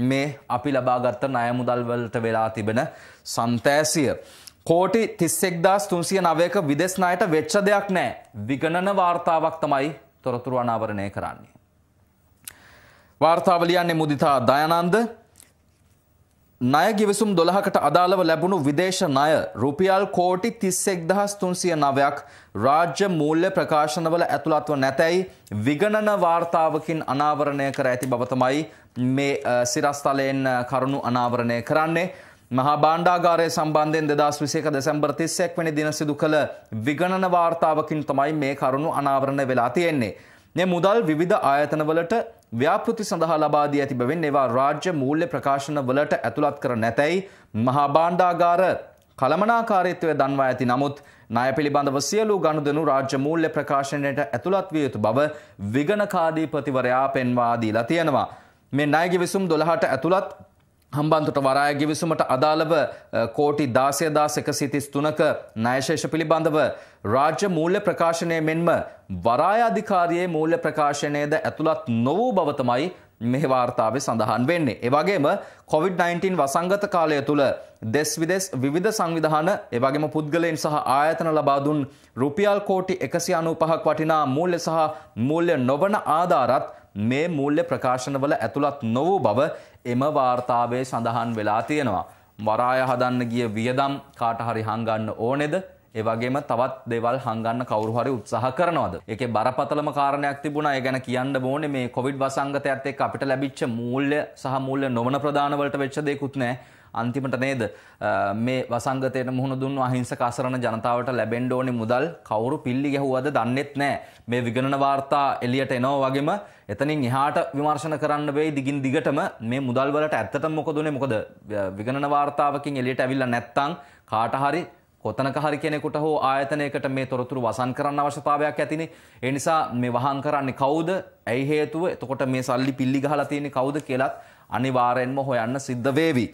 මේ අපි ලබාගත්ත නයමුදල්වලට වෙලා තිබෙන සන්තෑසිය. කෝටි තිස්සෙක්දස් තුන්සිය නවයක විදෙස්නායට වෙච්ච දෙයක් නෑ විගණන වාර්තාවක් තමයි තොරතුරු අනාවරණය කරන්නේ. වාර්තාවලියන්නේ මුදිතා දයනන්ද ණය ගිවිසුම් 12කට අදාළව ලැබුණු විදේශ ණය රුපියල් කෝටි 31309ක් රාජ්‍ය මූල්‍ය ප්‍රකාශනවල ඇතුළත්ව නැතැයි විගණන වාර්තාවකින් අනාවරණය කර ඇති බව තමයි මේ සිරස්තලයෙන් කරුණු අනාවරණය කරන්නේ. මහා බාණ්ඩාගාරය සම්බන්ධයෙන් දෙදස් විසේක දෙසැම්බර් තිස්සෙක් වැනි දින සිදු කළ විගණන වාර්තාවකින් තමයි මේ කරුණු අනාවරණය වෙලා තියෙන්නේ. මේ මුදල් විවිධ ආයතනවලට ව්‍යාපෘති සඳහා ලබා දී ඇති බැවින් ඒවා රාජ්‍ය මූල්‍ය ප්‍රකාශන වලට ඇතුළත් කර නැතැයි මහා භාණ්ඩාගාර කළමනාකාරීත්වය දන්වා ඇති නමුත් ණය පිළිබඳව සියලු ගනුදෙනු රාජ්‍ය මූල්‍ය ප්‍රකාශනයට ඇතුළත් විය යුතු බව විගණකාදීපතිවරයා පෙන්වා දීලා තියෙනවා. මේ ණය ගිවිසුම් 12ට ඇතුළත් හම්බන්තොට වරාය ගිවිසුමට අදාළව කෝටි දාසය දාස එකසිතිස් තුනක නයශේෂ පිළිබඳව රාජ්‍ය මූල්‍ය ප්‍රකාශනය මෙන්ම වරායාධිකාරයේ මූල්‍ය ප්‍රකාශනයද ඇතුළත් නොවූ බවතමයි මෙහි වාර්තාව සඳහන් වෙන්නේ. එවගේම COොVID-19 වසංගත කාලය තුළ දෙස් විදෙස් විධ සංවිධාන එවගේම පුද්ගලයෙන් සහ ආයතන ලබාදුන් රුපියල් කෝටි එකසි අනුපහක් වටිනා මූල්‍ය සහ මූල්‍ය නොවන ආධාරත් මේ මූල්‍ය ප්‍රකාශනවල ඇතුළත් නොවූ බව එම වාර්තාවේ සඳහන් වෙලා තියෙනවා. වරාය හදන්න ගිය වියදම් කාටහරි හංගන්න ඕනෙද ඒ වගේම තවත් දේවල් හංගන්න කවුරු හරි උත්සාහ කරනවද? ඒකේ බරපතලම කාරණයක් තිබුණා. ඒ ගැන කියන්න ඕනේ මේ කොවිඩ් වසංගතයත් එක්ක අපිට ලැබිච්ච මූල්‍ය සහ මූල්‍ය නොවන ප්‍රදාන වලට වෙච්ච දේකුත් නැහැ. අන්තිමට නේද මේ වසංගතයට මුහුණ දුන්න අහිංසක අසරණ ජනතාවට ලැබෙන්න ඕනේ මුදල් කවුරු පිල්ලි ගැහුවද දන්නෙත් නැහැ මේ විගණන වාර්තා එළියට එනවා වගේම එතනින් එහාට විමර්ශන කරන්න වෙයි දිගින් දිගටම මේ මුදල් වලට ඇත්තටම මොකද උනේ මොකද විගණන වාර්තාවකින් එළියට අවිල්ලා නැත්තම් කාට හරි කොතනක හරි කෙනෙකුට හෝ ආයතනයකට මේ තොරතුරු වසන් කරන්න අවශ්‍යතාවයක් ඇතිනේ. ඒ නිසා මේ වහන් කරන්නේ කවුද? ඇයි හේතුව? එතකොට මේ සල්ලි පිල්ලි ගහලා තියෙන්නේ කවුද කියලාත් අනිවාර්යෙන්ම හොයන්න සිද්ධ වේවි.